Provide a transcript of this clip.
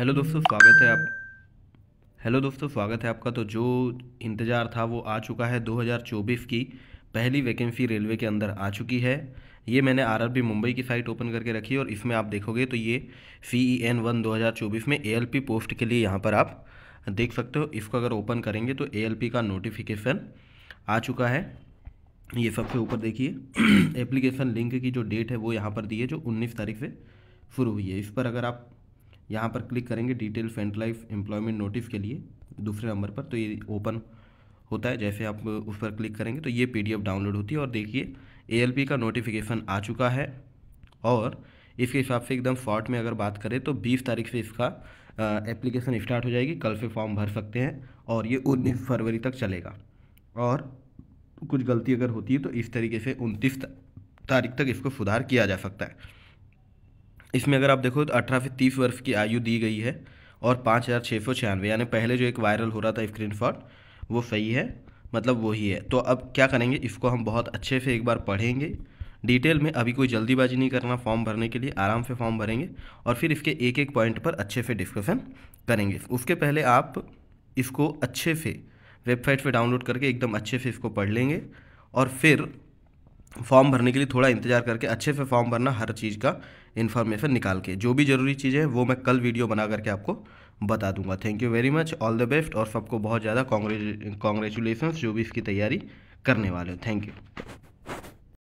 hello दोस्तों स्वागत है आप हेलो दोस्तों स्वागत है आपका तो जो इंतज़ार था वो आ चुका है 2024 की पहली वैकेंसी रेलवे के अंदर आ चुकी है ये मैंने आरआरबी मुंबई की साइट ओपन करके रखी है और इसमें आप देखोगे तो ये सी ई एन वन दो में ए पोस्ट के लिए यहाँ पर आप देख सकते हो इसको अगर ओपन करेंगे तो ए का नोटिफिकेशन आ चुका है ये सबसे ऊपर देखिए एप्लीकेशन लिंक की जो डेट है वो यहाँ पर दी है जो 19 तारीख से शुरू हुई है इस पर अगर आप यहाँ पर क्लिक करेंगे डिटेल फेंट लाइफ एम्प्लॉयमेंट नोटिस के लिए दूसरे नंबर पर तो ये ओपन होता है जैसे आप उस पर क्लिक करेंगे तो ये पीडीएफ डाउनलोड होती है और देखिए ए का नोटिफिकेशन आ चुका है और इसके हिसाब से एकदम शॉर्ट में अगर बात करें तो बीस तारीख से इसका एप्लीकेशन स्टार्ट हो जाएगी कल से फॉर्म भर सकते हैं और ये उन्नीस फरवरी तक चलेगा और कुछ गलती अगर होती है तो इस तरीके से उनतीस तारीख तक इसको सुधार किया जा सकता है इसमें अगर आप देखो तो अठारह से तीस वर्ष की आयु दी गई है और पाँच हज़ार छः सौ छियानवे यानी पहले जो एक वायरल हो रहा था स्क्रीन शॉट वो सही है मतलब वही है तो अब क्या करेंगे इसको हम बहुत अच्छे से एक बार पढ़ेंगे डिटेल में अभी कोई जल्दीबाजी नहीं करना फॉर्म भरने के लिए आराम से फॉर्म भरेंगे और फिर इसके एक एक पॉइंट पर अच्छे से डिस्कशन करेंगे उसके पहले आप इसको अच्छे से वेबसाइट पर डाउनलोड करके एकदम अच्छे से इसको पढ़ लेंगे और फिर फॉर्म भरने के लिए थोड़ा इंतजार करके अच्छे से फॉर्म भरना हर चीज़ का इन्फॉर्मेशन निकाल के जो भी ज़रूरी चीज़ें वो मैं कल वीडियो बना करके आपको बता दूंगा thank you very much all the best और सबको बहुत ज़्यादा कॉन्ग्रेचुलेसन्स जो भी इसकी तैयारी करने वाले हो थैंक यू